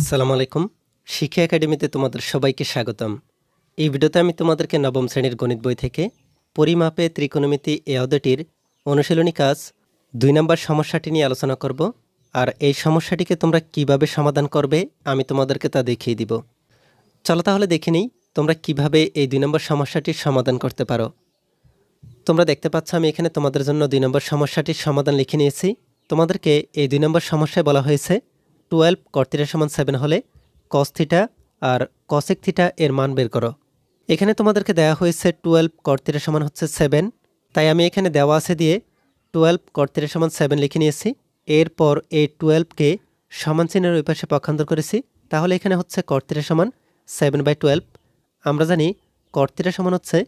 আসসালামু আলাইকুম শিক্ষা একাডেমিতে তোমাদের সবাইকে স্বাগতম এই ভিডিওতে আমি তোমাদেরকে নবম শ্রেণীর গণিত বই থেকে পরিমাপে ত্রিকোণমিতি এ অধ্যটির অনুশীলনী কাজ দুই নম্বর সমস্যাটি নিয়ে আলোচনা করব আর এই সমস্যাটিকে তোমরা কিভাবে সমাধান করবে আমি তোমাদেরকে তা দেখিয়ে দিব চলো তাহলে দেখে নিই তোমরা কিভাবে এই দুই নম্বর সমস্যাটির সমাধান করতে পারো তোমরা দেখতে পাচ্ছ আমি এখানে তোমাদের জন্য দুই নম্বর সমস্যাটির সমাধান লিখে নিয়েছি তোমাদেরকে এই দুই নম্বর সমস্যায় বলা হয়েছে টুয়েলভ কট থিটা সমান সেভেন হলে কস থিটা আর কসেক থিটা এর মান বের করো এখানে তোমাদেরকে দেওয়া হয়েছে টুয়েলভ কট থিটা সমান হচ্ছে সেভেন তাই আমি এখানে দেওয়া আছে দিয়ে টুয়েলভ কট থিটা সমান সেভেন লিখে নিয়েছি এরপর এই টুয়েলভকে সমান চিহ্নের ওই পাশে পক্ষান্তর করেছি তাহলে এখানে হচ্ছে কট থিটা সমান সেভেন বাই টুয়েলভ আমরা জানি কট থিটা সমান হচ্ছে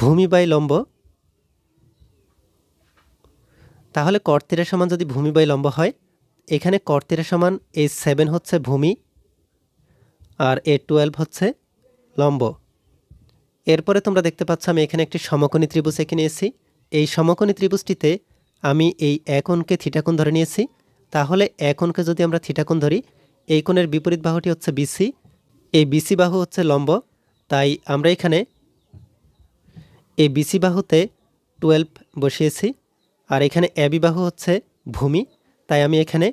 ভূমি বাই লম্ব তাহলে কট থিটা সমান যদি ভূমি বাই লম্ব হয় এখানে কর্তেরা সমান এ সেভেন হচ্ছে ভূমি আর এ টুয়েলভ হচ্ছে লম্ব এরপরে তোমরা দেখতে পাচ্ছ আমি এখানে একটি সমকোণী ত্রিভুজ এঁকে নিয়েছি এই সমকোণী ত্রিভুজটিতে আমি এই একনকে থিটাকোণ ধরে নিয়েছি তাহলে একনকে যদি আমরা থিটাকোণ ধরি এই কোণের বিপরীত বাহুটি হচ্ছে বিসি এই বিসি বাহু হচ্ছে লম্ব তাই আমরা এখানে এই বিসি বাহুতে টুয়েলভ বসিয়েছি আর এখানে এবি বাহু হচ্ছে ভূমি তাই আমি এখানে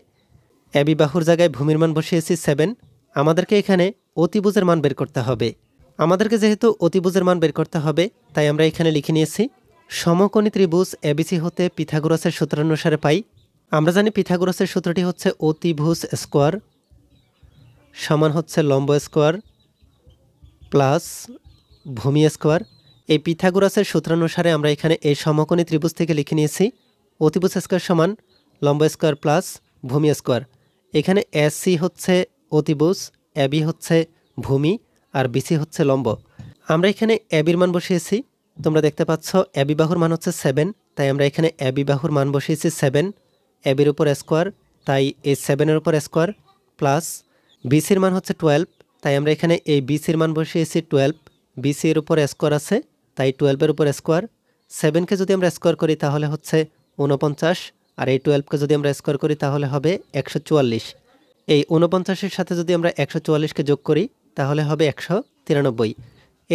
অ্যাবি বাহুর জায়গায় ভূমির মান বসিয়েছি সেভেন আমাদেরকে এখানে অতিভুজের মান বের করতে হবে আমাদেরকে যেহেতু অতিবুজের মান বের করতে হবে তাই আমরা এখানে লিখে নিয়েছি সমকোণী ত্রিভুজ এবিসি হতে পিথাগোরাসের সূত্রানুসারে পাই আমরা জানি পিথাগোরাসের সূত্রটি হচ্ছে অতিভুজ স্কোয়ার সমান হচ্ছে লম্ব স্কোয়ার প্লাস ভূমি স্কোয়ার এই পিথাগোরাসের সূত্রানুসারে আমরা এখানে এই সমকণী ত্রিভুজ থেকে লিখে নিয়েছি অতিভুজ স্কোয়ার সমান লম্ব স্কোয়ার প্লাস ভূমি স্কোয়ার এখানে এস সি হচ্ছে অতিবুজ এবি হচ্ছে ভূমি আর বিসি হচ্ছে লম্ব আমরা এখানে অ্যাবির মান বসিয়েছি তোমরা দেখতে পাচ্ছ অ্যাবি বাহুর মান হচ্ছে সেভেন তাই আমরা এখানে অ্যাবি বাহুর মান বসিয়েছি সেভেন অ্যাবির উপর স্কোয়ার তাই এই সেভেনের উপর স্কোয়ার প্লাস বিসির মান হচ্ছে টুয়েলভ তাই আমরা এখানে এই বিসির মান বসিয়েছি টুয়েলভ বিসির উপর স্কোয়ার আছে তাই টুয়েলভের উপর স্কোয়ার সেভেনকে যদি আমরা স্কোয়ার করি তাহলে হচ্ছে ঊনপঞ্চাশ আর এই টুয়েলভকে যদি আমরা স্কোয়ার করি তাহলে হবে একশো চুয়াল্লিশ এই উনপঞ্চাশের সাথে যদি আমরা একশো চুয়াল্লিশকে যোগ করি তাহলে হবে একশো তিরানব্বই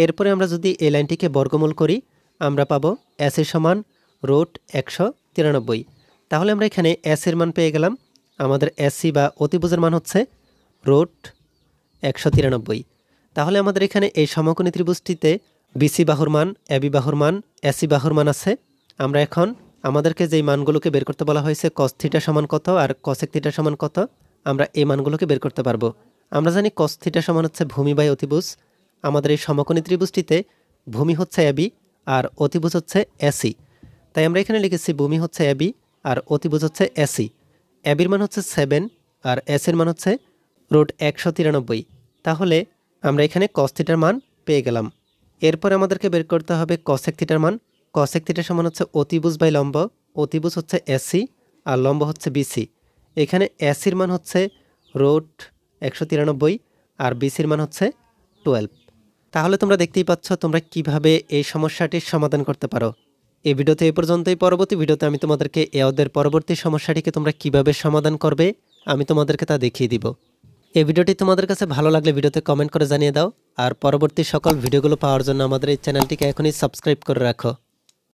এরপরে আমরা যদি এই লাইনটিকে বর্গমূল করি আমরা পাবো এর সমান রোট একশো তিরানব্বই তাহলে আমরা এখানে এর মান পেয়ে গেলাম আমাদের এসি বা অতিভুজের মান হচ্ছে রোট একশো তিরানব্বই তাহলে আমাদের এখানে এই সমকোণী ত্রিভুজটিতে বিসি বাহুর মান এবি বাহুর মান এসি বাহুর মান আছে আমরা এখন আমাদেরকে যেই মানগুলোকে বের করতে বলা হয়েছে কস থিটা সমান কত আর কসেক থিটা সমান কত আমরা এই মানগুলোকে বের করতে পারবো আমরা জানি কস থিটা সমান হচ্ছে ভূমি বাই অতিভুজ আমাদের এই সমকোণী ত্রিভুজটিতে ভূমি হচ্ছে অ্যাবি আর অতিভুজ হচ্ছে এসি তাই আমরা এখানে লিখেছি ভূমি হচ্ছে অ্যাবি আর অতিভুজ হচ্ছে এসি অ্যাবির মান হচ্ছে সেভেন আর এসির মান হচ্ছে রুট একশো তিরানব্বই তাহলে আমরা এখানে কস থিটার মান পেয়ে গেলাম এরপর আমাদেরকে বের করতে হবে কসেক থিটার মান কসেক থিটা সমান হচ্ছে অতিবুজ বাই লম্ব অতিবুজ হচ্ছে এসি আর লম্ব হচ্ছে বিসি এখানে এসির মান হচ্ছে রোট একশো তিরানব্বই আর বিসির মান হচ্ছে টুয়েলভ তাহলে তোমরা দেখতেই পাচ্ছ তোমরা কিভাবে এই সমস্যাটির সমাধান করতে পারো এই ভিডিওতে এ পর্যন্তই পরবর্তী ভিডিওতে আমি তোমাদেরকে এওদের পরবর্তী সমস্যাটিকে তোমরা কিভাবে সমাধান করবে আমি তোমাদেরকে তা দেখিয়ে দিব এই ভিডিওটি তোমাদের কাছে ভালো লাগলে ভিডিওতে কমেন্ট করে জানিয়ে দাও আর পরবর্তী সকল ভিডিওগুলো পাওয়ার জন্য আমাদের এই চ্যানেলটিকে এখনই সাবস্ক্রাইব করে রাখো